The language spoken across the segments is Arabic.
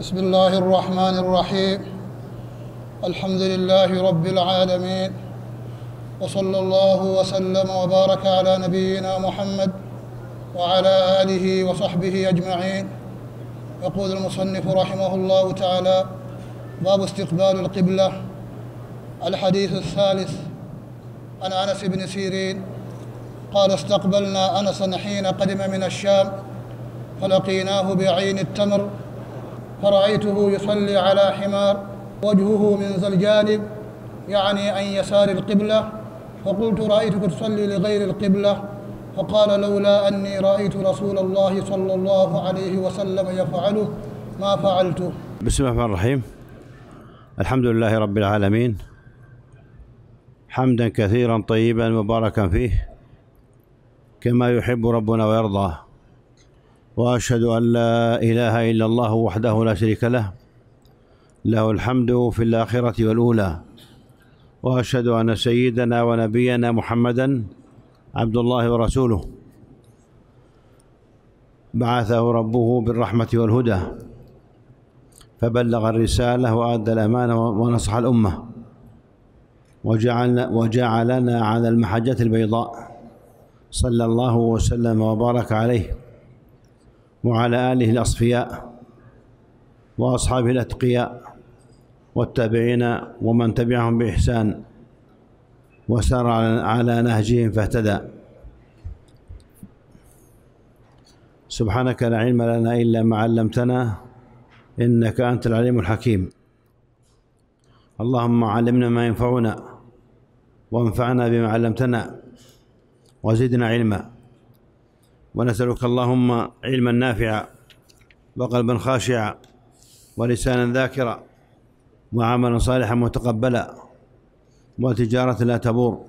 بسم الله الرحمن الرحيم الحمد لله رب العالمين وصلى الله وسلم وبارك على نبينا محمد وعلى اله وصحبه اجمعين يقول المصنف رحمه الله تعالى باب استقبال القبله الحديث الثالث عن انس بن سيرين قال استقبلنا انسا حين قدم من الشام فلقيناه بعين التمر فرأيته يصلي على حمار وجهه من ذا الجانب يعني عن يسار القبلة فقلت رأيتك تصلي لغير القبلة فقال لولا أني رأيت رسول الله صلى الله عليه وسلم يفعله ما فعلته بسم الله الرحمن الرحيم الحمد لله رب العالمين حمدا كثيرا طيبا مباركا فيه كما يحب ربنا ويرضى واشهد ان لا اله الا الله وحده لا شريك له له الحمد في الاخره والاولى واشهد ان سيدنا ونبينا محمدا عبد الله ورسوله بعثه ربه بالرحمه والهدى فبلغ الرساله وادى الامانه ونصح الامه وجعلنا وجعلنا على المحجه البيضاء صلى الله وسلم وبارك عليه وعلى آله الأصفياء وأصحابه الأتقياء والتابعين ومن تبعهم بإحسان وسار على نهجهم فاهتدى سبحانك لا علم لنا إلا ما علمتنا إنك أنت العليم الحكيم اللهم علمنا ما ينفعنا وانفعنا بما علمتنا وزدنا علما ونسألك اللهم علما نافعا وقلبا خاشعا ولسانا ذاكرا وعملا صالحا متقبلا وتجارة لا تبور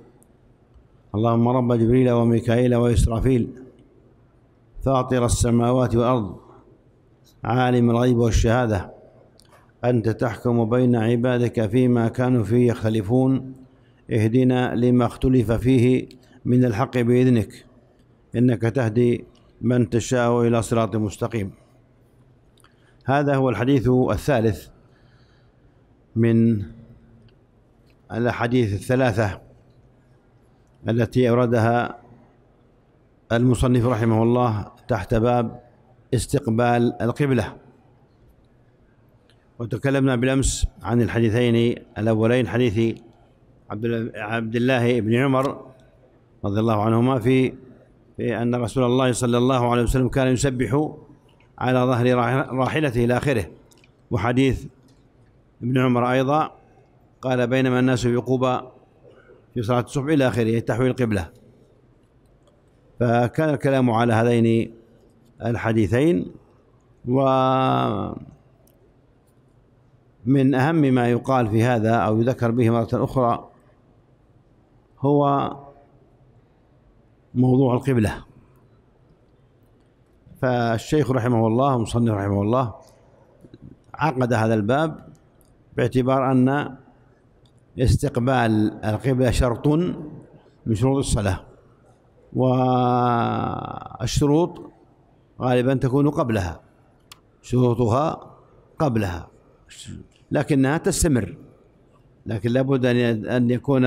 اللهم رب جبريل وميكائيل وإسرافيل فاطر السماوات والأرض عالم الغيب والشهادة أنت تحكم بين عبادك فيما كانوا فيه يختلفون اهدنا لما اختلف فيه من الحق بإذنك إنك تهدي من تشاء إلى صراط مستقيم هذا هو الحديث الثالث من الأحاديث الثلاثة التي أوردها المصنف رحمه الله تحت باب استقبال القبلة وتكلمنا بالأمس عن الحديثين الأولين حديث عبد الله بن عمر رضي الله عنهما في في أن رسول الله صلى الله عليه وسلم كان يسبح على ظهر راحلته إلى آخره وحديث ابن عمر أيضا قال بينما الناس في قبى في صلاة الصبح إلى آخره تحويل القبلة فكان الكلام على هذين الحديثين و من أهم ما يقال في هذا أو يذكر به مرة أخرى هو موضوع القبلة فالشيخ رحمه الله مصنف رحمه الله عقد هذا الباب باعتبار أن استقبال القبلة شرط من شروط الصلاة والشروط غالبا تكون قبلها شروطها قبلها لكنها تستمر لكن لابد أن يكون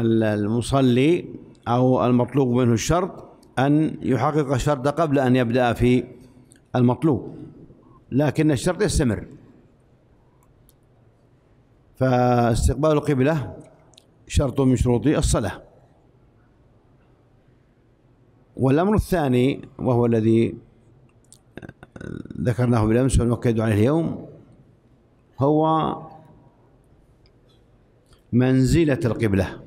المصلي أو المطلوب منه الشرط أن يحقق الشرط قبل أن يبدأ في المطلوب لكن الشرط يستمر فاستقبال القبلة شرط من شروط الصلاة والأمر الثاني وهو الذي ذكرناه بالأمس ونؤكد عليه اليوم هو منزلة القبله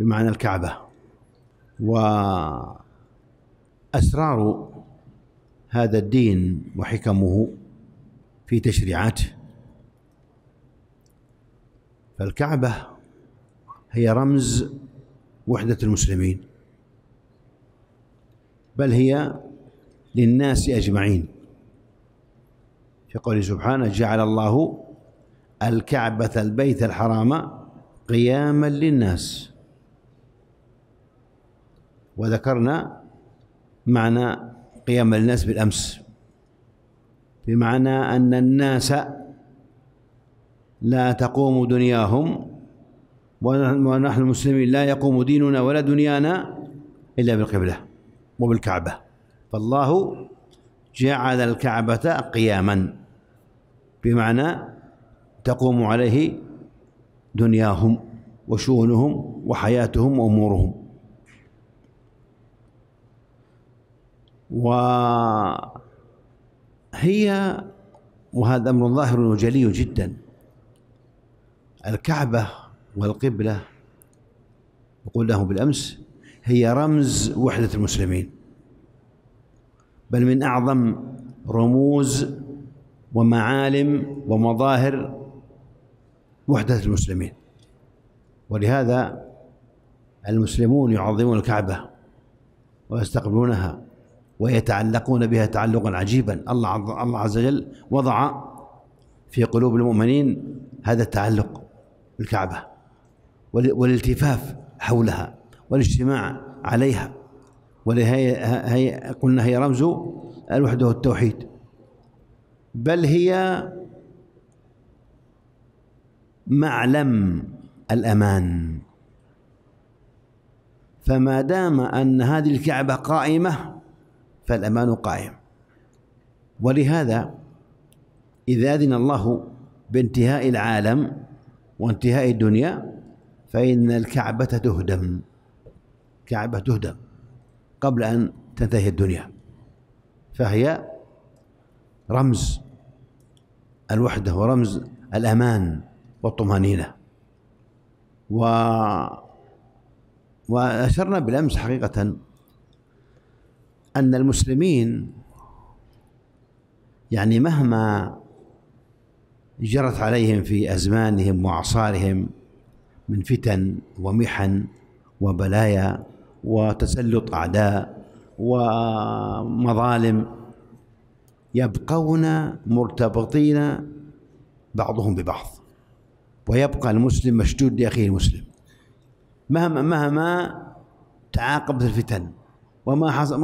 بمعنى الكعبة وأسرار هذا الدين وحكمه في تشريعاته فالكعبة هي رمز وحدة المسلمين بل هي للناس أجمعين في قوله سبحانه جعل الله الكعبة البيت الحرام قياما للناس وذكرنا معنى قيام الناس بالأمس بمعنى أن الناس لا تقوم دنياهم ونحن المسلمين لا يقوم ديننا ولا دنيانا إلا بالقبلة وبالكعبة فالله جعل الكعبة قياما بمعنى تقوم عليه دنياهم وشؤونهم وحياتهم وأمورهم وهي وهذا أمر ظاهر وجلي جدا الكعبة والقبلة قلناه بالأمس هي رمز وحدة المسلمين بل من أعظم رموز ومعالم ومظاهر وحدة المسلمين ولهذا المسلمون يعظمون الكعبة ويستقبلونها ويتعلقون بها تعلقا عجيبا الله الله عز وجل وضع في قلوب المؤمنين هذا التعلق بالكعبه والالتفاف حولها والاجتماع عليها ولهي قلنا هي رمز الوحده والتوحيد بل هي معلم الامان فما دام ان هذه الكعبه قائمه فالأمان قائم ولهذا إذا أذن الله بانتهاء العالم وانتهاء الدنيا فإن الكعبة تهدم كعبة تهدم قبل أن تنتهي الدنيا فهي رمز الوحدة ورمز الأمان والطمأنينة و وأشرنا بالأمس حقيقة أن المسلمين يعني مهما جرت عليهم في أزمانهم وأعصارهم من فتن ومحن وبلايا وتسلط أعداء ومظالم يبقون مرتبطين بعضهم ببعض ويبقى المسلم مشدود لأخيه المسلم مهما مهما تعاقبت الفتن وما حصل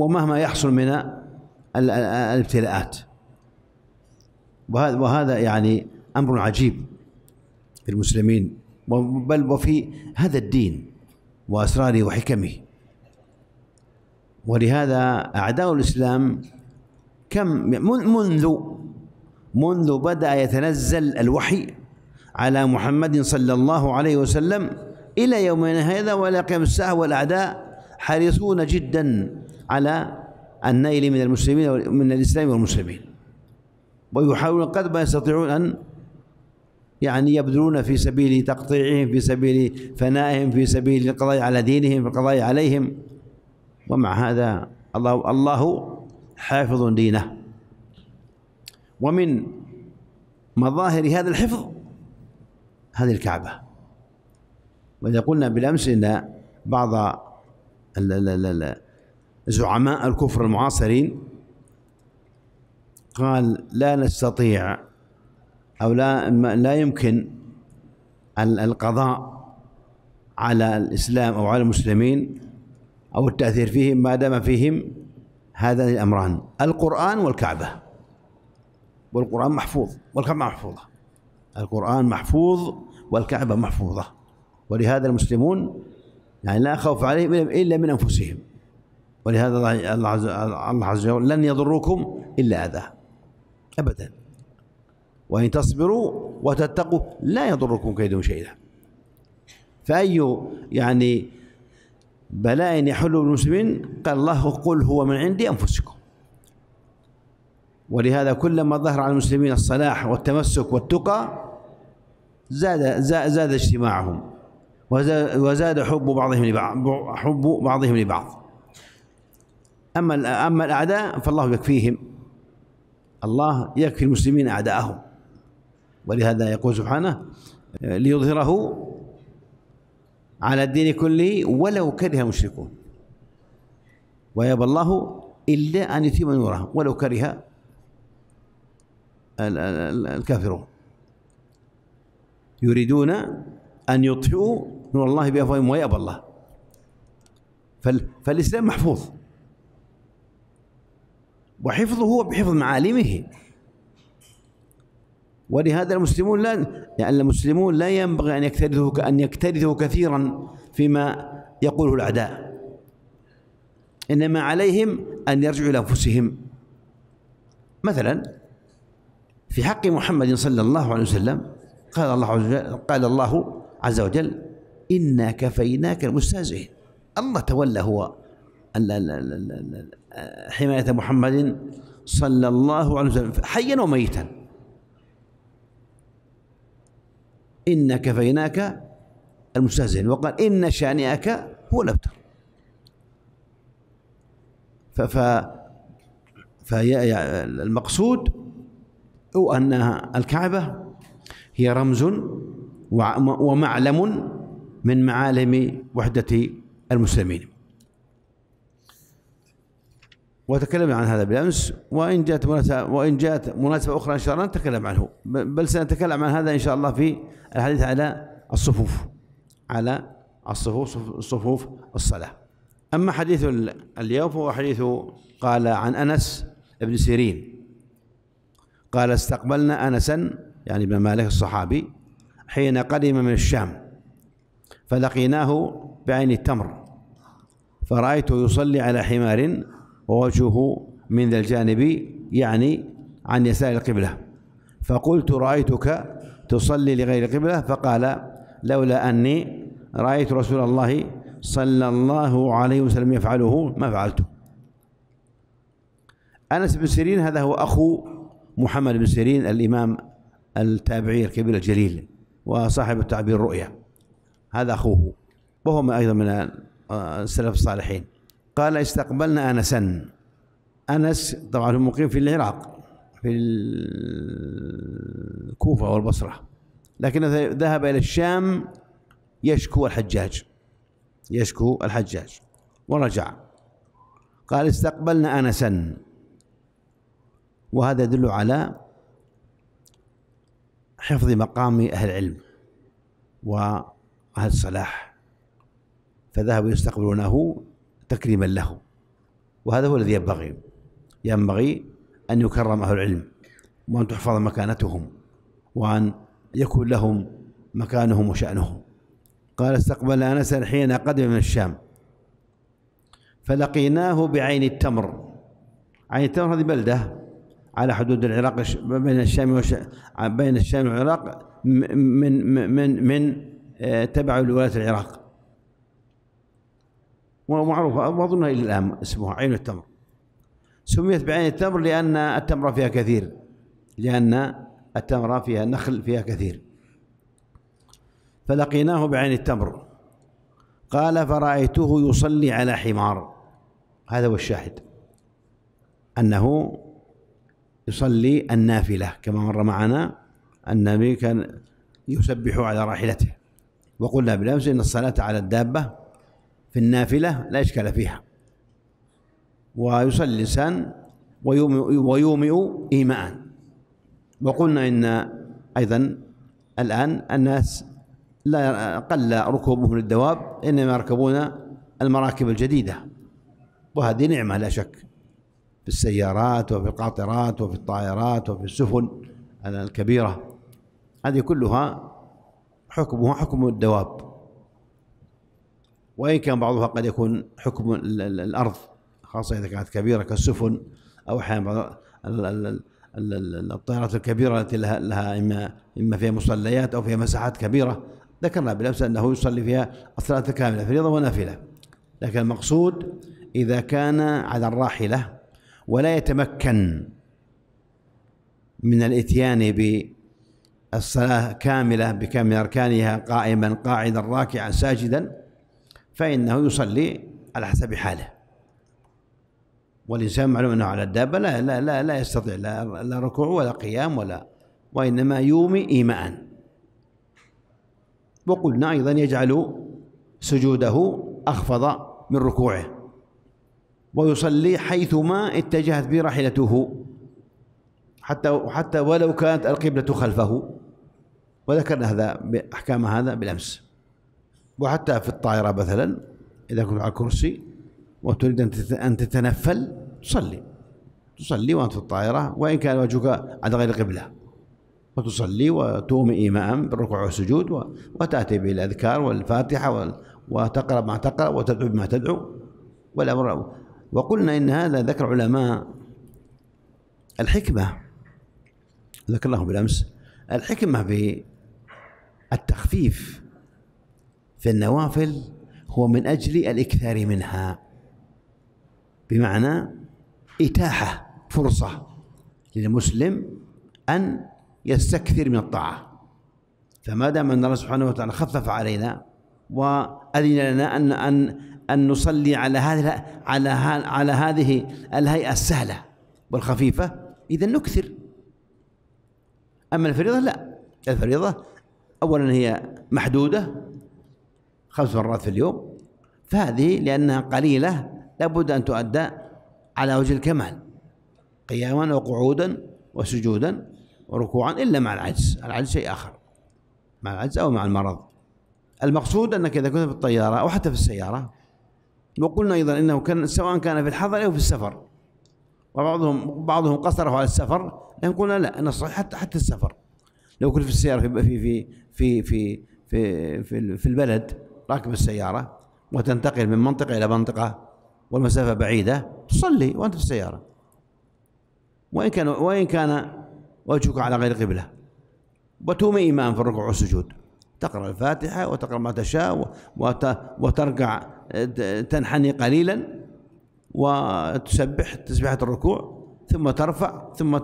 ومهما يحصل من الابتلاءات وهذا وهذا يعني امر عجيب في المسلمين بل وفي هذا الدين واسراره وحكمه ولهذا اعداء الاسلام كم منذ منذ بدا يتنزل الوحي على محمد صلى الله عليه وسلم الى يومنا هذا والى قيام الساعه والاعداء حريصون جدا على النيل من المسلمين من الإسلام والمسلمين ويحاولون قد ما يستطيعون أن يعني يبذلون في سبيل تقطيعهم في سبيل فنائهم في سبيل القضاء على دينهم في القضاء عليهم ومع هذا الله الله حافظ دينه ومن مظاهر هذا الحفظ هذه الكعبة وإذا قلنا بالأمس أن بعض زعماء الكفر المعاصرين قال لا نستطيع أو لا لا يمكن القضاء على الإسلام أو على المسلمين أو التأثير فيهم ما دام فيهم هذان الأمران القرآن والكعبة والقرآن محفوظ والكعبة محفوظة القرآن محفوظ والكعبة محفوظة ولهذا المسلمون يعني لا خوف عليهم إلا من أنفسهم ولهذا الله عز وجل لن يضروكم إلا أذى أبدا وإن تصبروا وتتقوا لا يضركم كيدهم شيئا فأي يعني بلاء يحل بالمسلمين قال الله قل هو من عند أنفسكم ولهذا كلما ظهر على المسلمين الصلاح والتمسك والتقى زاد زاد, زاد اجتماعهم وزاد حب بعضهم لبعض حب بعضهم لبعض أما أما الأعداء فالله يكفيهم الله يكفي المسلمين أعداءهم ولهذا يقول سبحانه ليظهره على الدين كله ولو كره المشركون ويابى الله إلا أن يتم نوره ولو كره الكافرون يريدون أن يطفئوا نور الله بأفواههم ويأبى الله فال فالإسلام محفوظ وحفظه هو بحفظ معالمه ولهذا المسلمون لا يعني المسلمون لا ينبغي أن يكترثوا أن يكترثوا كثيرا فيما يقوله الأعداء إنما عليهم أن يرجعوا إلى أنفسهم مثلا في حق محمد صلى الله عليه وسلم قال الله عز وجل قال الله عز وجل إنا كفيناك المستهزئين الله تولى هو آه، حماية محمد صلى الله عليه وسلم حيا وميتا إنا كفيناك المستهزئين وقال إن شانئك هو الأبتر ف ف المقصود هو أن الكعبة هي رمز ومعلم من معالم وحدة المسلمين وتكلمنا عن هذا بالامس وان جاءت مناسبه وان جاءت مناسبه اخرى ان شاء الله نتكلم عنه بل سنتكلم عن هذا ان شاء الله في الحديث على الصفوف على الصفوف صفوف الصلاه اما حديث اليوم فهو حديث قال عن انس بن سيرين قال استقبلنا انسا يعني ابن مالك الصحابي حين قدم من الشام فلقيناه بعين التمر فرأيته يصلي على حمار ووجهه من ذا الجانب يعني عن يسار القبلة فقلت رأيتك تصلي لغير القبلة فقال لولا أني رأيت رسول الله صلى الله عليه وسلم يفعله ما فعلته أنس بن سيرين هذا هو أخو محمد بن سيرين الإمام التابعي الكبير الجليل وصاحب التعبير الرؤيه هذا أخوه وهو أيضا من السلف الصالحين قال استقبلنا أنسا أنس طبعا هو مقيم في العراق في الكوفة والبصرة لكنه ذهب إلى الشام يشكو الحجاج يشكو الحجاج ورجع قال استقبلنا أنسا وهذا يدل على حفظ مقام أهل العلم و أهل الصلاح فذهبوا يستقبلونه تكريما له وهذا هو الذي ينبغي ينبغي أن يكرم أهل العلم وأن تحفظ مكانتهم وأن يكون لهم مكانهم وشأنهم قال استقبل أنس حين قدم من الشام فلقيناه بعين التمر عين التمر هذه بلدة على حدود العراق بين الشام بين الشام والعراق من من من من آه، تبعوا لولاية العراق ومعروفة أظن إلى الآن اسمها عين التمر سميت بعين التمر لأن التمر فيها كثير لأن التمر فيها نخل فيها كثير فلقيناه بعين التمر قال فرأيته يصلي على حمار هذا هو الشاهد أنه يصلي النافلة كما مر معنا النبي كان يسبح على راحلته وقلنا بالأمس إن الصلاة على الدابة في النافلة لا إشكال فيها ويصلي الإنسان ويومئ إيماء وقلنا إن أيضا الآن الناس لا قل ركوبهم للدواب إنما يركبون المراكب الجديدة وهذه نعمة لا شك في السيارات وفي القاطرات وفي الطائرات وفي السفن الكبيرة هذه كلها حكمه حكم الدواب وإن كان بعضها قد يكون حكم الأرض خاصة إذا كانت كبيرة كالسفن أو أحيانا بعض الطائرات الكبيرة التي لها, لها إما إما فيها مصليات أو فيها مساحات كبيرة ذكرنا بالأمس أنه يصلي فيها الصلاة كاملة فريضة ونافلة لكن المقصود إذا كان على الراحلة ولا يتمكن من الإتيان الصلاة كاملة بكامل أركانها قائما قاعدا راكعا ساجدا فإنه يصلي على حسب حاله والإنسان معلوم أنه على الدابة لا لا لا, لا يستطيع لا, لا ركوع ولا قيام ولا وإنما يومي إيماء وقلنا أيضا يجعل سجوده أخفض من ركوعه ويصلي حيثما اتجهت به راحلته حتى وحتى ولو كانت القبلة خلفه وذكرنا هذا أحكام هذا بالأمس وحتى في الطائرة مثلا إذا كنت على كرسي وتريد أن تتنفل تصلي تصلي وأنت في الطائرة وإن كان وجهك على غير القبلة وتصلي وتؤمي إيمان بالركوع والسجود وتأتي بالأذكار والفاتحة وتقرأ ما تقرأ وتدعو بما تدعو والأمر وقلنا إن هذا ذكر علماء الحكمة ذكرناه بالامس الحكمه بالتخفيف في النوافل هو من اجل الاكثار منها بمعنى اتاحه فرصه للمسلم ان يستكثر من الطاعه فما دام ان الله سبحانه وتعالى خفف علينا واذن لنا ان ان ان نصلي على هذه على على هذه الهيئه السهله والخفيفه اذا نكثر أما الفريضة لا الفريضة أولا هي محدودة خمس مرات في اليوم فهذه لأنها قليلة لابد أن تؤدى على وجه الكمال قياما وقعودا وسجودا وركوعا إلا مع العجز العجز شيء آخر مع العجز أو مع المرض المقصود أنك إذا كنت في الطيارة أو حتى في السيارة وقلنا أيضا أنه كان سواء كان في الحضر أو في السفر وبعضهم بعضهم قصره على السفر لكن قلنا لا أنا صحيح حتى حتى السفر لو كنت في السيارة في في في في في في, في البلد راكب السيارة وتنتقل من منطقة إلى منطقة والمسافة بعيدة تصلي وأنت في السيارة وإن كان وإن كان وجهك على غير قبلة وتوم ايمان في الركوع والسجود تقرأ الفاتحة وتقرأ ما تشاء وتركع آه، تنحني قليلا وتسبح تسبحة الركوع ثم ترفع ثم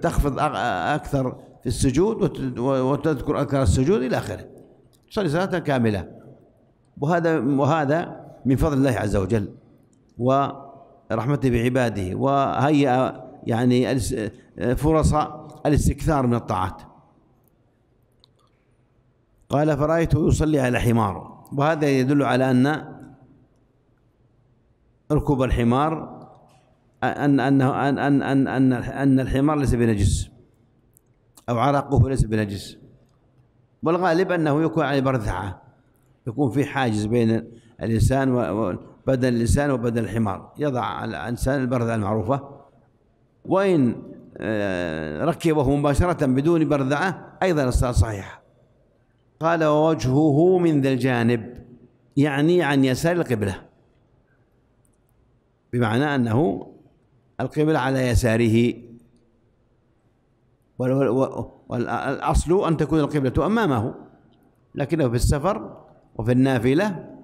تخفض أكثر في السجود وتذكر أكثر السجود إلى آخره تصلي صلاة كاملة وهذا وهذا من فضل الله عز وجل ورحمته بعباده وهيأ يعني فرص الاستكثار من الطاعات قال فرأيته يصلي على حمار وهذا يدل على أن ركوب الحمار أن أنه أن أن أن أن أن الحمار ليس بنجس أو عرقه ليس بنجس والغالب أنه يكون على برذعة يكون في حاجز بين الإنسان وبدن الإنسان وبدن الحمار يضع الإنسان البرذعة المعروفة وإن آه، ركبه مباشرة بدون برذعة أيضا الصلاة صحيحة قال ووجهه من ذا الجانب يعني عن يسار القبله بمعنى أنه القبلة على يساره والأصل أن تكون القبلة أمامه لكنه في السفر وفي النافلة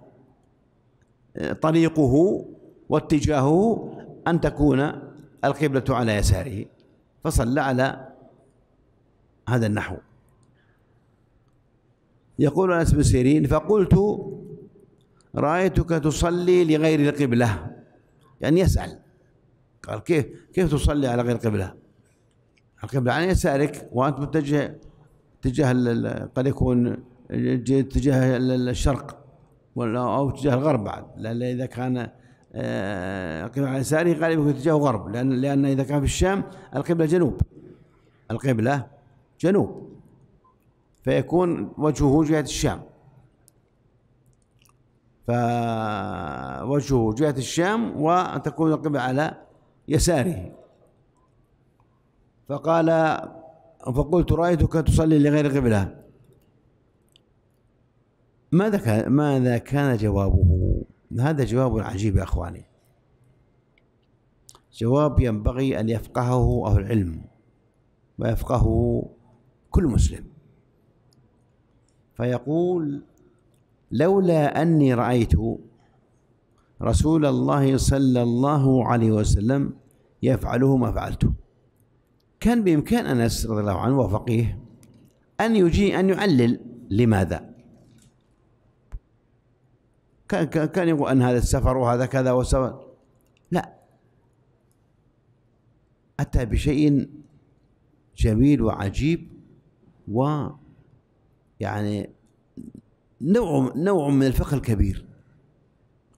طريقه واتجاهه أن تكون القبلة على يساره فصلى على هذا النحو يقول أنس بن سيرين فقلت رأيتك تصلي لغير القبلة يعني يسأل قال كيف كيف تصلي على غير قبلة القبلة على يعني يسارك وأنت متجه تجاه قد يكون تجاه الشرق ولا أو تجاه الغرب بعد لأن إذا كان القبلة آه، على يساره غالبا يكون اتجاهه غرب لأن لأن إذا كان في الشام القبلة جنوب القبلة جنوب فيكون وجهه جهة الشام فوجهه جهة الشام وأن تكون القبلة على يساره فقال فقلت رأيتك تصلي لغير قبلة ماذا كان ماذا كان جوابه؟ هذا جواب عجيب يا اخواني. جواب ينبغي ان يفقهه اهل العلم ويفقهه كل مسلم. فيقول لولا أني رأيت رسول الله صلى الله عليه وسلم يفعله ما فعلته كان بإمكان أنس رضي الله عنه وفقيه أن يجي أن يعلل لماذا كان كان يقول أن هذا السفر وهذا كذا وسفر لا أتى بشيء جميل وعجيب ويعني نوع نوع من الفقه الكبير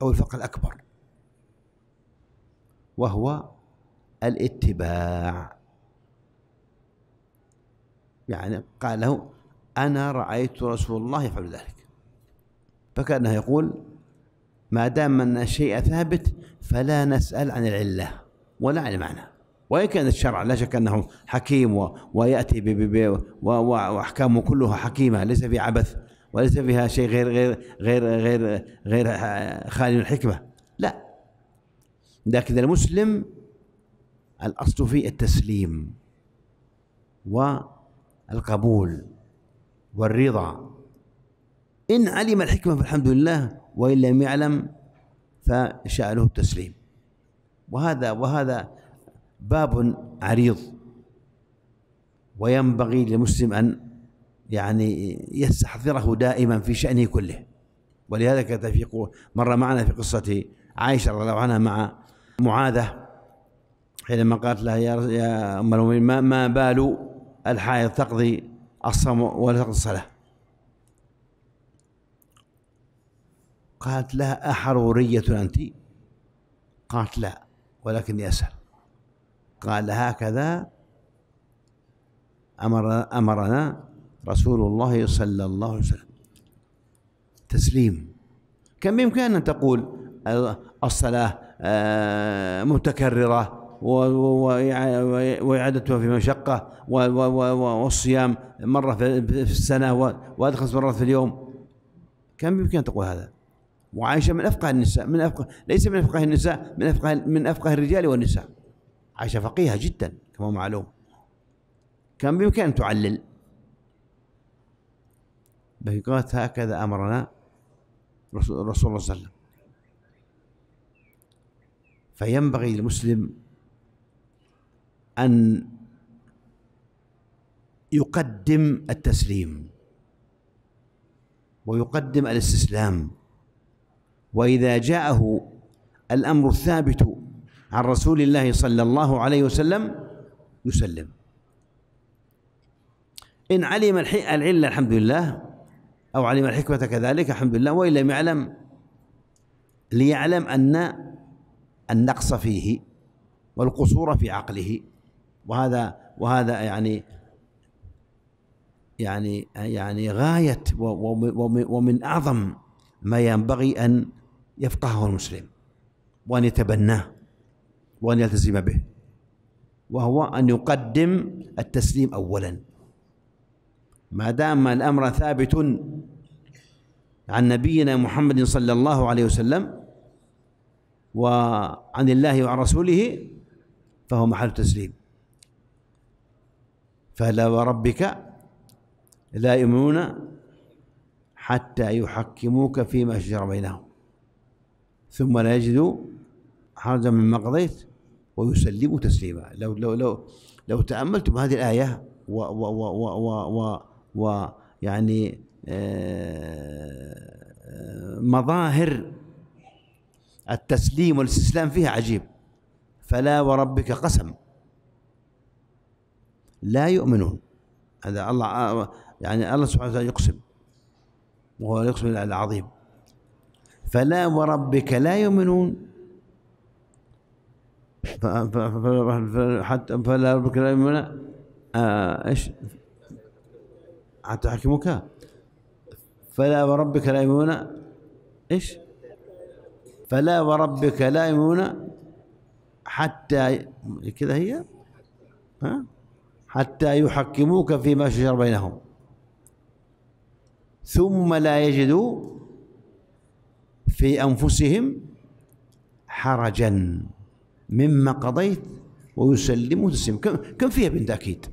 أو الفقه الأكبر وهو الاتباع يعني قال له أنا رأيت رسول الله يفعل ذلك فكأنه يقول ما دام أن الشيء ثابت فلا نسأل عن العلة ولا عن المعنى وإن كان الشرع لا شك أنه حكيم ويأتي وأحكامه كلها حكيمة ليس في عبث وليس فيها شيء غير غير غير غير غير خالي من الحكمه لا لكن المسلم الاصل فيه التسليم والقبول والرضا ان علم الحكمه فالحمد لله وان لم يعلم فشانه التسليم وهذا وهذا باب عريض وينبغي للمسلم ان يعني يستحضره دائما في شأنه كله ولهذا ولذلك في مر معنا في قصة عائشة رضي الله عنها مع معاذة حينما قالت لها يا, يا أم المؤمنين ما, ما بال الحائض تقضي الصوم ولا تقضي الصلاة قالت لها أحرورية أنت قالت لا ولكني أسأل قال هكذا أمر أمرنا رسول الله صلى الله عليه وسلم تسليم كم بإمكان أن تقول أه، الصلاة أه، متكررة وإعادتها في مشقة والصيام مرة في السنة وأدخل مرات في اليوم كم بإمكانها أن تقول هذا وعائشة من أفقه النساء من أفقه ليس من أفقه النساء من أفقه من أفقه الرجال والنساء عائشة فقيهة جدا كما معلوم كان بإمكان تعلل قالت هكذا أمرنا رسول الله صلى الله عليه وسلم فينبغي للمسلم أن يقدم التسليم ويقدم الاستسلام وإذا جاءه الأمر الثابت عن رسول الله صلى الله عليه وسلم يسلم إن علم العلة الحمد لله أو علم الحكمة كذلك الحمد لله وإن لم يعلم ليعلم أن النقص فيه والقصور في عقله وهذا وهذا يعني يعني يعني غاية ومن أعظم ما ينبغي أن يفقهه المسلم وأن يتبناه وأن يلتزم به وهو أن يقدم التسليم أولا ما دام الأمر ثابت عن نبينا محمد صلى الله عليه وسلم وعن الله وعن رسوله فهو محل تسليم فلا وربك لا يؤمنون حتى يحكموك فيما شجر بينهم ثم لا يجدوا حرجا مما قضيت ويسلموا تسليما لو لو لو لو تأملتم هذه الآية و و و و, و, و ويعني آه، مظاهر التسليم والاستسلام فيها عجيب فلا وربك قسم لا يؤمنون هذا الله آه، يعني الله سبحانه وتعالى يقسم وهو يقسم العظيم فلا وربك لا يؤمنون فلا ربك لا يؤمنون آه، ايش حتى يحكموك فلا وربك لا يؤمنون ايش فلا وربك لا يؤمنون حتى كذا هي ها حتى يحكموك فيما شجر بينهم ثم لا يجدوا في انفسهم حرجا مما قضيت ويسلموا تسليما كم فيها بنت اكيد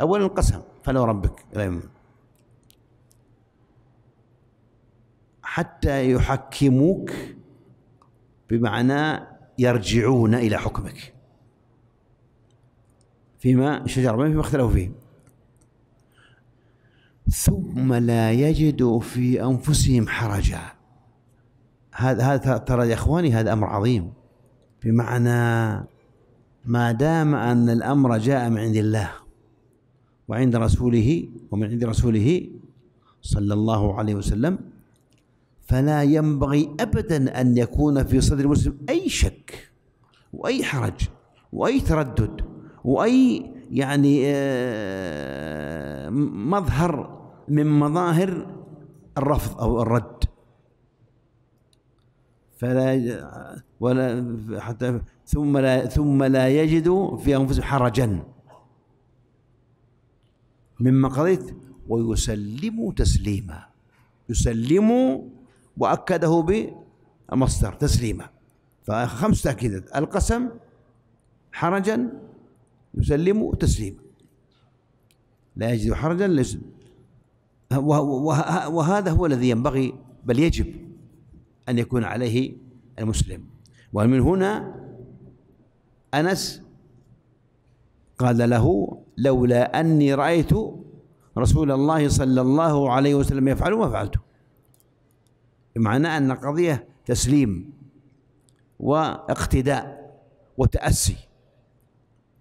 اولا القسم فلا وربك لا يؤمن حتى يحكموك بمعنى يرجعون إلى حكمك فيما شجر بينهم فيما اختلفوا فيه ثم لا يجدوا في أنفسهم حرجا هذا هذا ترى يا إخواني هذا أمر عظيم بمعنى ما دام أن الأمر جاء من عند الله وعند رسوله ومن عند رسوله صلى الله عليه وسلم فلا ينبغي أبدا أن يكون في صدر المسلم أي شك وأي حرج وأي تردد وأي يعني آه، مظهر من مظاهر الرفض أو الرد فلا ولا حتى ثم لا ثم لا يجدوا في أنفسهم حرجا مما قضيت ويسلم تسليما يسلم وأكده بمصدر تسليما فخمس تأكيدات القسم حرجا يسلم تسليما لا يجد حرجا لا وهذا هو الذي ينبغي بل يجب أن يكون عليه المسلم ومن هنا أنس قال له لولا أني رأيت رسول الله صلى الله عليه وسلم يفعل ما فعلته بمعنى أن قضية تسليم واقتداء وتأسي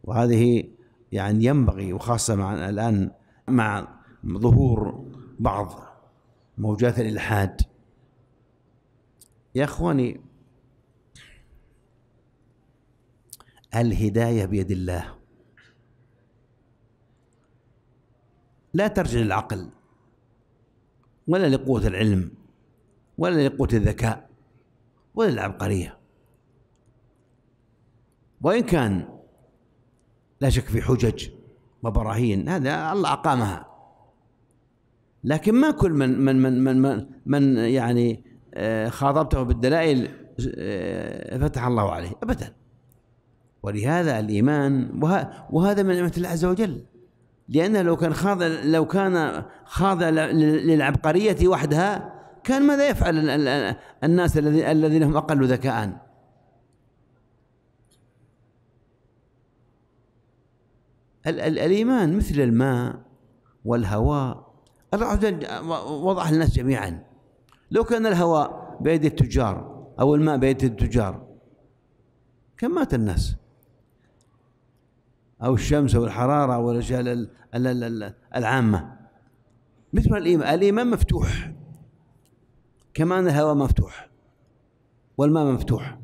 وهذه يعني ينبغي وخاصة مع الآن مع ظهور بعض موجات الإلحاد يا إخواني الهداية بيد الله لا ترجع للعقل ولا لقوة العلم ولا لقوة الذكاء ولا العبقرية وإن كان لا شك في حجج وبراهين هذا الله أقامها لكن ما كل من من من من من, من يعني آه، خاطبته بالدلائل آه، فتح الله عليه أبدا ولهذا الإيمان وهذا من نعمة الله عز وجل لأنه لو كان خاضع لو كان خاضع للعبقرية وحدها كان ماذا يفعل الناس الذين هم أقل ذكاء الإيمان مثل الماء والهواء الله عز وضعه للناس جميعا لو كان الهواء بأيدي التجار أو الماء بأيدي التجار كم مات الناس أو الشمس أو الحرارة أو الأشياء العامة مثل الإيمان الإيمان مفتوح كما أن الهواء مفتوح والماء مفتوح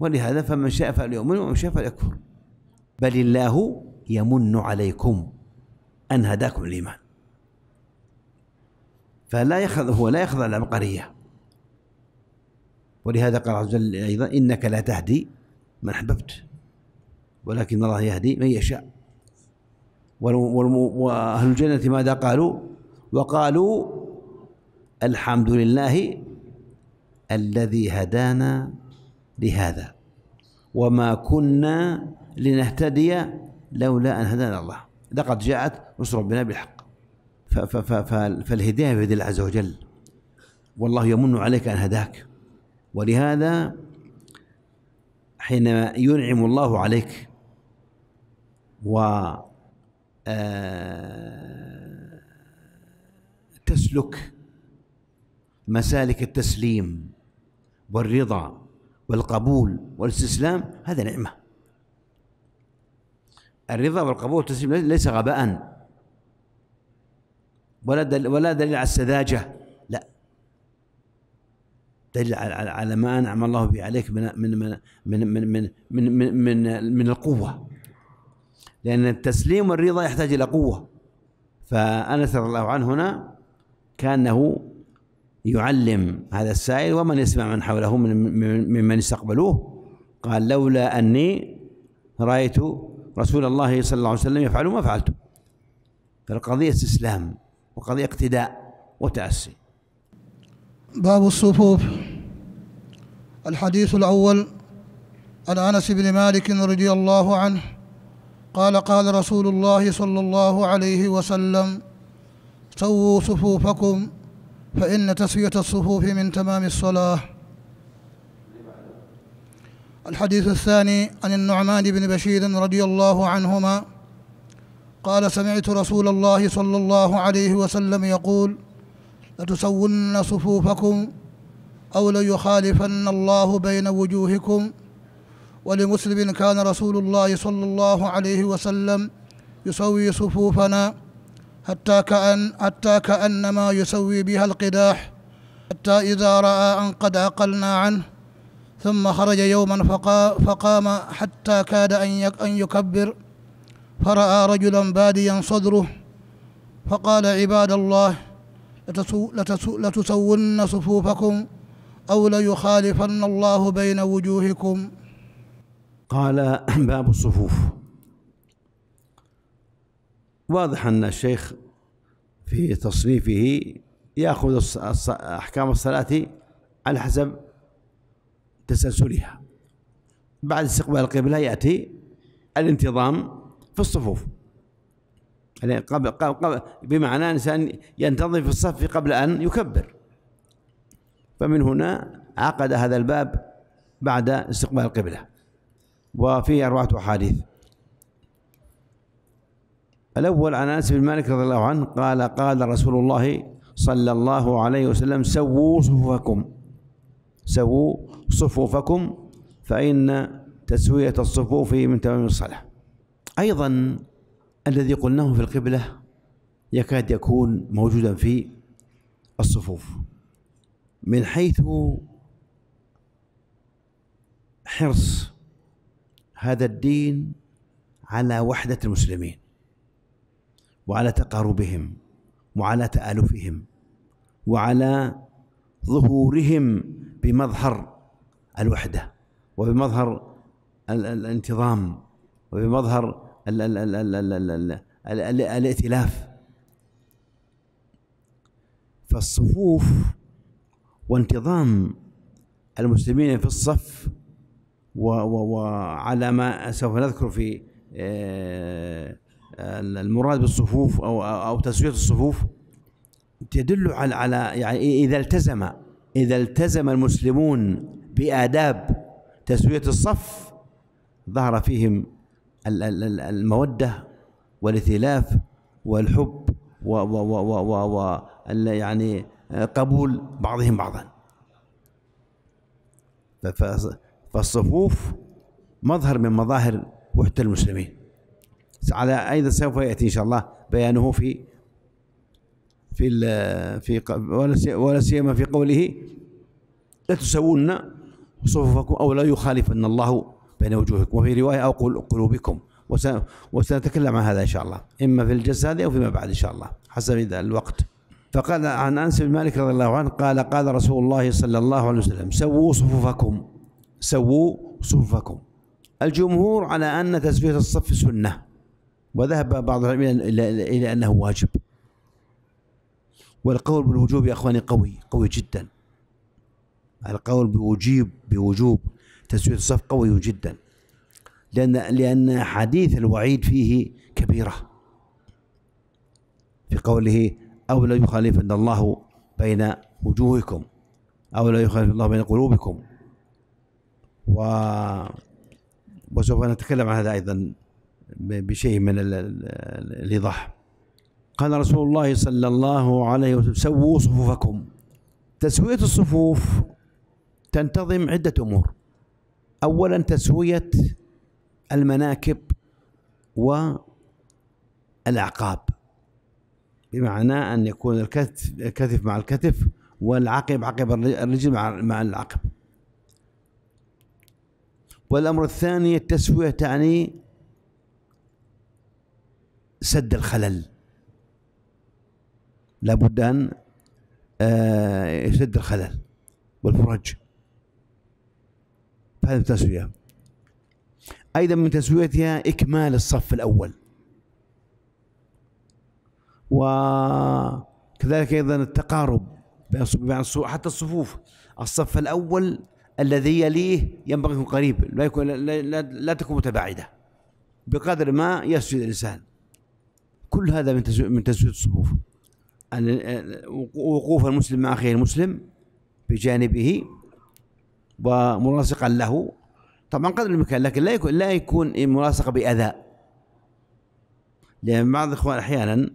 ولهذا فمن شاء فليؤمن ومن شاء فليكفر بل الله يمن عليكم أن هداكم الإيمان فلا يخضع هو لا يخضع العبقرية ولهذا قال عز وجل أيضا إنك لا تهدي من أحببت ولكن الله يهدي من يشاء وأهل الجنة ماذا قالوا وقالوا الحمد لله الذي هدانا لهذا وما كنا لنهتدي لولا أن هدانا الله لقد جاءت رسل ربنا بالحق فالهداية بيد الله عز وجل والله يمن عليك أن هداك ولهذا حينما ينعم الله عليك و آه، تسلك مسالك التسليم والرضا والقبول والاستسلام هذا نعمة الرضا والقبول والتسليم ليس غباء ولا دل ولا دليل على السذاجة لا دليل على على ما أنعم الله به عليك من من من من من من من, من, من القوة لأن التسليم والرضا يحتاج إلى قوة فأنس رضي الله عنه هنا كأنه يعلم هذا السائل ومن يسمع من حوله ممن استقبلوه قال لولا أني رأيت رسول الله صلى الله عليه وسلم يفعل ما فعلت فالقضية استسلام وقضية اقتداء وتأسي باب الصفوف الحديث الأول عن أنس بن مالك رضي الله عنه قال قال رسول الله صلى الله عليه وسلم سووا صفوفكم فإن تسوية الصفوف من تمام الصلاة الحديث الثاني عن النعمان بن بشير رضي الله عنهما قال سمعت رسول الله صلى الله عليه وسلم يقول لتسون صفوفكم أو ليخالفن الله بين وجوهكم ولمسلم كان رسول الله صلى الله عليه وسلم يسوي صفوفنا حتى كأن حتى كأنما يسوي بها القداح حتى إذا رأى أن قد عقلنا عنه ثم خرج يوما فقا فقام حتى كاد أن أن يكبر فرأى رجلا باديا صدره فقال عباد الله لتسون صفوفكم أو ليخالفن الله بين وجوهكم قال باب الصفوف واضح أن الشيخ في تصنيفه يأخذ أحكام الصلاة على حسب تسلسلها بعد استقبال القبلة يأتي الانتظام في الصفوف يعني قبل قبل بمعنى انسان ينتظم في الصف قبل ان يكبر فمن هنا عقد هذا الباب بعد استقبال القبله وفيه أربعة أحاديث الأول عن أنس بن مالك رضي الله عنه قال قال رسول الله صلى الله عليه وسلم سووا صفوفكم سووا صفوفكم فإن تسوية الصفوف من تمام الصلاة أيضا الذي قلناه في القبلة يكاد يكون موجودا في الصفوف من حيث حرص هذا الدين على وحدة المسلمين وعلى تقاربهم وعلى تآلفهم وعلى ظهورهم بمظهر الوحدة وبمظهر الانتظام وبمظهر الائتلاف فالصفوف وانتظام المسلمين في الصف وعلى ما سوف نذكر في آه، المراد بالصفوف او او تسويه الصفوف تدل على على يعني اذا التزم اذا التزم المسلمون باداب تسويه الصف ظهر فيهم الموده والائتلاف والحب و و و و و, و يعني قبول بعضهم بعضا فالصفوف مظهر من مظاهر وحدة المسلمين على أيضا سوف يأتي إن شاء الله بيانه في في في ولا سيما في قوله لا تسوون صفوفكم أو لا يخالفن الله بين وجوهكم وفي رواية أو قلوبكم وسنتكلم عن هذا إن شاء الله إما في الجلسة هذه أو فيما بعد إن شاء الله حسب إذا الوقت فقال عن أنس بن مالك رضي الله عنه قال قال رسول الله صلى الله عليه وسلم سووا صفوفكم سووا صفكم الجمهور على أن تسوية الصف سنة وذهب بعض العلماء إلى أنه واجب والقول بالوجوب يا اخواني قوي قوي جدا القول بوجيب بوجوب تسوية الصف قوي جدا لأن لأن حديث الوعيد فيه كبيرة في قوله أو لا يخالفن الله بين وجوهكم أو لا يخالفن الله بين قلوبكم و وسوف نتكلم عن هذا أيضا بشيء من الإيضاح قال رسول الله صلى الله عليه وسلم سووا صفوفكم تسوية الصفوف تنتظم عدة أمور أولا تسوية المناكب والأعقاب بمعنى أن يكون الكتف, الكتف مع الكتف والعقب عقب الرجل مع العقب والأمر الثاني التسوية تعني سد الخلل لابد أن آه، يسد الخلل والفرج فهذه التسوية أيضا من تسويتها إكمال الصف الأول وكذلك أيضا التقارب بين حتى الصفوف الصف الأول الذي يليه ينبغي يكون قريب لا يكون لا, لا, لا تكون متباعده بقدر ما يسجد الانسان كل هذا من من تسجيل الصفوف وقوف المسلم مع اخيه المسلم بجانبه وملاصقا له طبعا قدر المكان لكن لا يكون لا يكون ملاصقه باذى لان بعض الاخوان احيانا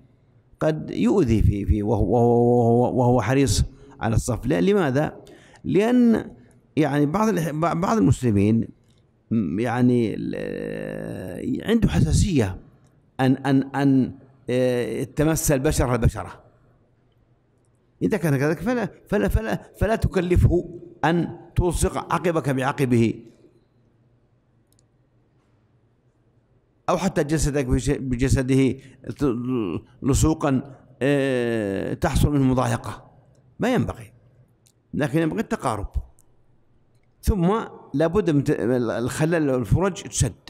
قد يؤذي في في وهو وهو, وهو, وهو حريص على الصف لماذا؟ لان يعني بعض بعض المسلمين يعني عنده حساسيه ان ان ان آه، تمس البشر البشره اذا كان كذلك فلا فلا فلا فلا تكلفه ان تلصق عقبك بعقبه او حتى جسدك بجسده لصوقا آه، تحصل منه مضايقه ما ينبغي لكن ينبغي التقارب ثم لابد من الخلل الفرج تسد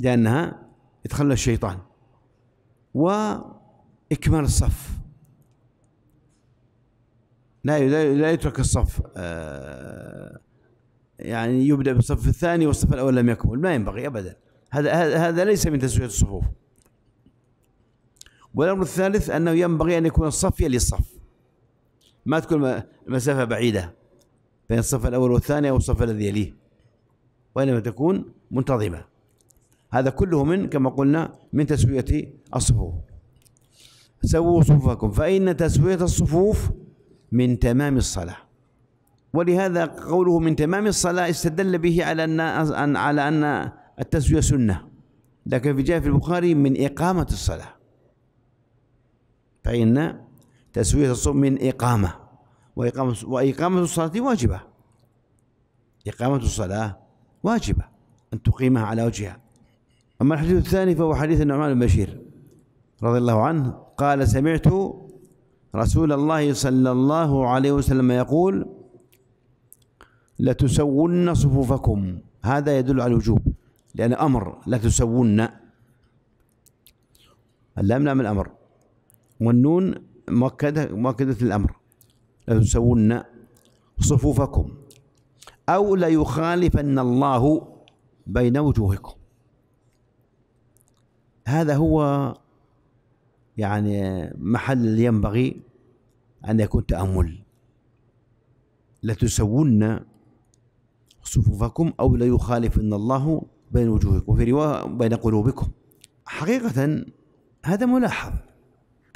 لأنها يتخلى الشيطان وإكمال الصف لا لا يترك الصف آه، يعني يبدأ بالصف الثاني والصف الأول لم يكمل ما ينبغي أبدا هذا هذا ليس من تسوية الصفوف والأمر الثالث أنه ينبغي أن يكون الصف يلي الصف ما تكون مسافة بعيدة بين الصف الأول والثاني أو الصف الذي يليه وإنما تكون منتظمة هذا كله من كما قلنا من تسوية الصفوف سووا صفوفكم فإن تسوية الصفوف من تمام الصلاة ولهذا قوله من تمام الصلاة استدل به على أن على أن التسوية سنة لكن في جاء في البخاري من إقامة الصلاة فإن تسوية الصوم من إقامة وإقامة وإقامة الصلاة واجبة إقامة الصلاة واجبة أن تقيمها على وجهها أما الحديث الثاني فهو حديث النعمان بن بشير رضي الله عنه قال سمعت رسول الله صلى الله عليه وسلم يقول لتسون صفوفكم هذا يدل على الوجوب لأن أمر لتسون اللام لام الأمر والنون مؤكدة مؤكدة الأمر لتسون صفوفكم أو ليخالفن الله بين وجوهكم هذا هو يعني محل ينبغي أن يكون تأمل لتسون صفوفكم أو ليخالفن الله بين وجوهكم وفي رواية بين قلوبكم حقيقة هذا ملاحظ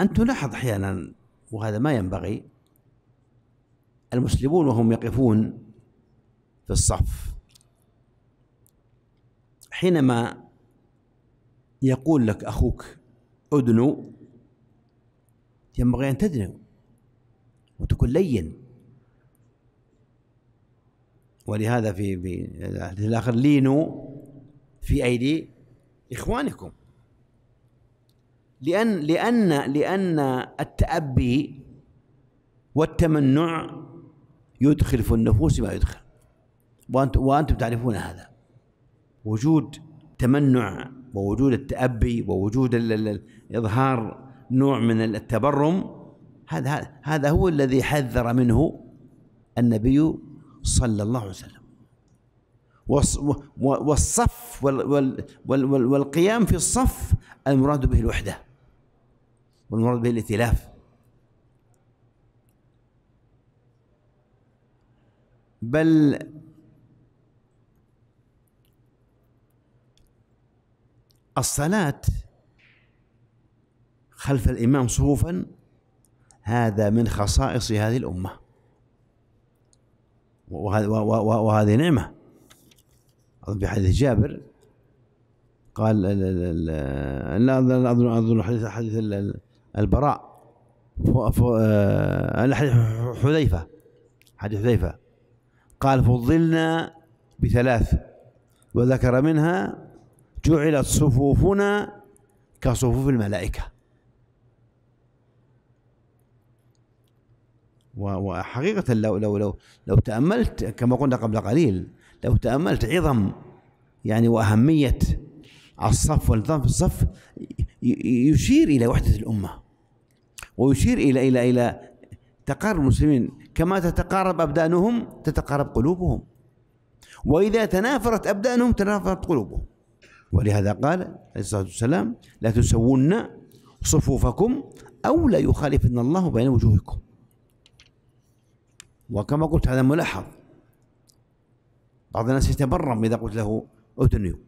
أن تلاحظ أحيانا وهذا ما ينبغي المسلمون وهم يقفون في الصف حينما يقول لك أخوك أدنو ينبغي أن تدنو وتكون لين ولهذا في الحديث الآخر لينوا في أيدي إخوانكم لأن لأن لأن التأبي والتمنع يدخل في النفوس ما يدخل وأنت وأنتم تعرفون هذا وجود تمنع ووجود التأبي ووجود إظهار نوع من التبرم هذا هذا هو الذي حذر منه النبي صلى الله عليه وسلم والصف والقيام في الصف المراد به الوحدة والمراد به الائتلاف بل الصلاة خلف الإمام صفوفا هذا من خصائص هذه الأمة وهذه نعمة أظن في حديث جابر قال لا أظن أظن حديث حديث البراء آه، حديث حذيفة حديث حذيفة قال فضلنا بثلاث وذكر منها جعلت صفوفنا كصفوف الملائكة وحقيقة لو لو لو لو تأملت كما قلنا قبل قليل لو تأملت عظم يعني وأهمية الصف والنظام في الصف يشير إلى وحدة الأمة ويشير إلى إلى إلى تقارب المسلمين كما تتقارب أبدانهم تتقارب قلوبهم وإذا تنافرت أبدانهم تنافرت قلوبهم ولهذا قال عليه الصلاة والسلام لا تسوون صفوفكم أو لا يخالفن الله بين وجوهكم وكما قلت هذا ملاحظ بعض الناس يتبرم إذا قلت له أتنيو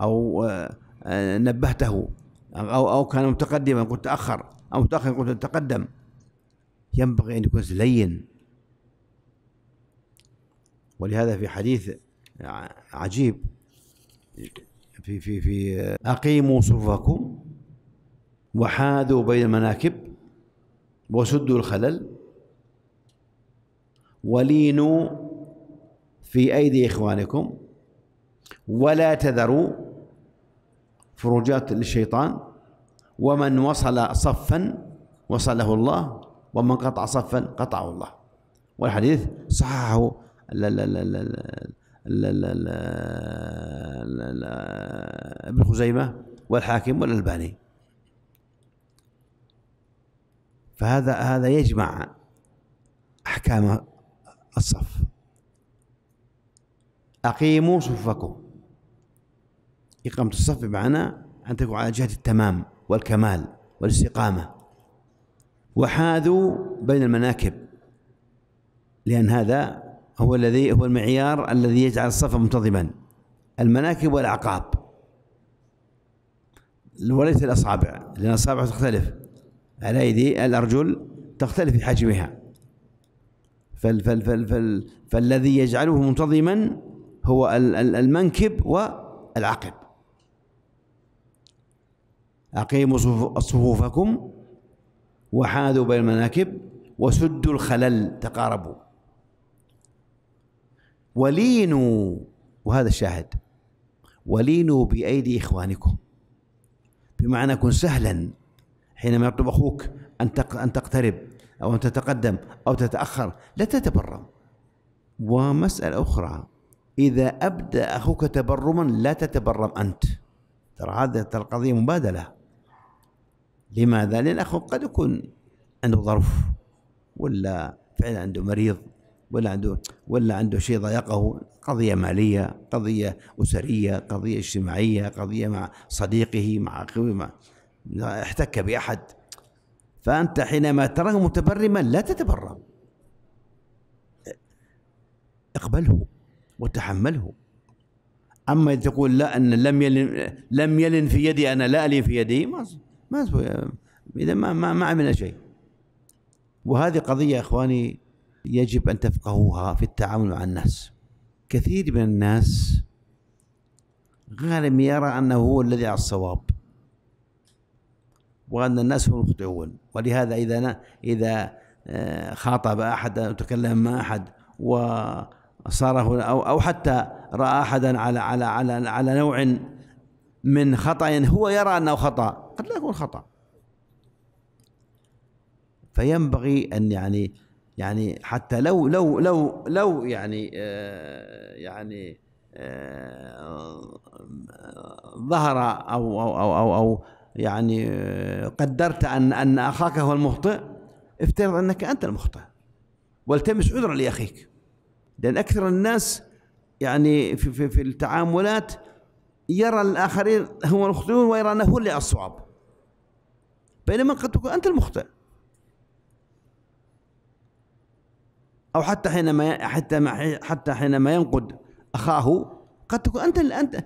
أو آه، نبهته أو أو كان متقدما قلت تأخر أو متأخر قلت تقدم ينبغي أن يكون لين ولهذا في حديث عجيب في في في أقيموا صفوفكم وحاذوا بين المناكب وسدوا الخلل ولينوا في أيدي إخوانكم ولا تذروا فروجات للشيطان ومن وصل صفا وصله الله ومن قطع صفا قطعه الله والحديث صححه ابن خزيمة والحاكم والألباني فهذا هذا يجمع أحكام الصف أقيموا صفكم إقامة الصف بمعنى أن تكون على جهة التمام والكمال والاستقامة وحاذوا بين المناكب لأن هذا هو الذي هو المعيار الذي يجعل الصف منتظما المناكب والأعقاب وليس الأصابع لأن الأصابع تختلف على أيدي الأرجل تختلف في حجمها فال فال فال فال فالذي يجعله منتظما هو المنكب والعقب أقيموا صفوفكم وحاذوا بين المناكب وسدوا الخلل تقاربوا ولينوا وهذا الشاهد ولينوا بأيدي إخوانكم بمعنى كن سهلا حينما يطلب أخوك أن أن تقترب أو أن تتقدم أو تتأخر لا تتبرم ومسألة أخرى إذا أبدى أخوك تبرما لا تتبرم أنت ترى هذا القضية مبادلة لماذا؟ لأن أخوك قد يكون عنده ظرف ولا فعلا عنده مريض ولا عنده ولا عنده شيء ضايقه قضية مالية قضية أسرية قضية اجتماعية قضية مع صديقه مع أخوه مع احتك بأحد فأنت حينما تراه متبرما لا تتبرم اقبله وتحمله أما تقول لا أن لم يلن لم يلن في يدي أنا لا ألين في يدي ما ما اذا ما ما, ما عملنا شيء وهذه قضيه يا اخواني يجب ان تفقهوها في التعامل مع الناس كثير من الناس غالبا يرى انه هو الذي على الصواب وان الناس هم المخطئون ولهذا اذا اذا آه، خاطب احد او تكلم مع احد وصار هنا او او حتى راى احدا على على على على نوع من خطا يعني هو يرى انه خطا قد لا يكون خطأ فينبغي أن يعني يعني حتى لو لو لو لو يعني آه يعني آه ظهر أو أو أو أو, أو يعني آه، قدرت أن أن أخاك هو المخطئ افترض أنك أنت المخطئ والتمس عذرا لأخيك لأن أكثر الناس يعني في, في, في التعاملات يرى الآخرين هم المخطئون ويرى أنه هو اللي الصواب بينما قد تكون أنت المخطئ أو حتى حينما حتى حتى حينما ينقد أخاه قد تكون أنت أنت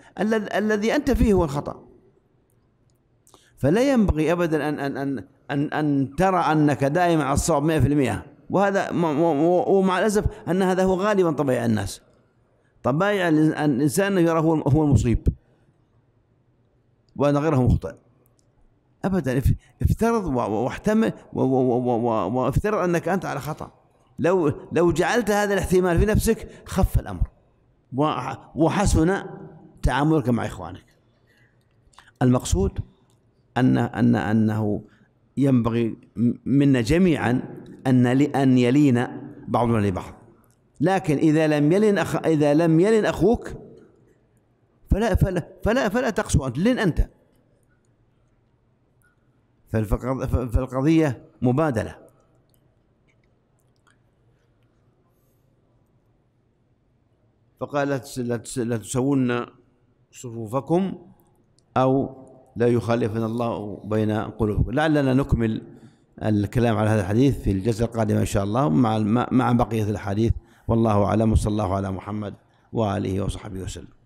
الذي أنت فيه هو الخطأ فلا ينبغي أبدا أن أن أن أن, أن ترى أنك دائما على الصواب 100% وهذا ومع الأسف أن هذا هو غالبا طبيعة الناس طبيعة الإنسان يرى هو المصيب وأن غيره مخطئ ابدا افترض واحتمل وافترض انك انت على خطا لو لو جعلت هذا الاحتمال في نفسك خف الامر وحسن تعاملك مع اخوانك المقصود ان ان انه ينبغي منا جميعا ان ان يلين بعضنا لبعض لكن اذا لم يلن أخ اذا لم يلن اخوك فلا فلا فلا, فلا تقسو انت لن انت فالقضية مبادلة فقال لا تسوون صفوفكم أو لا يخالفن الله بين قلوبكم لعلنا نكمل الكلام على هذا الحديث في الجزء القادمة إن شاء الله مع مع بقية الحديث والله أعلم وصلى الله على محمد وآله وصحبه وسلم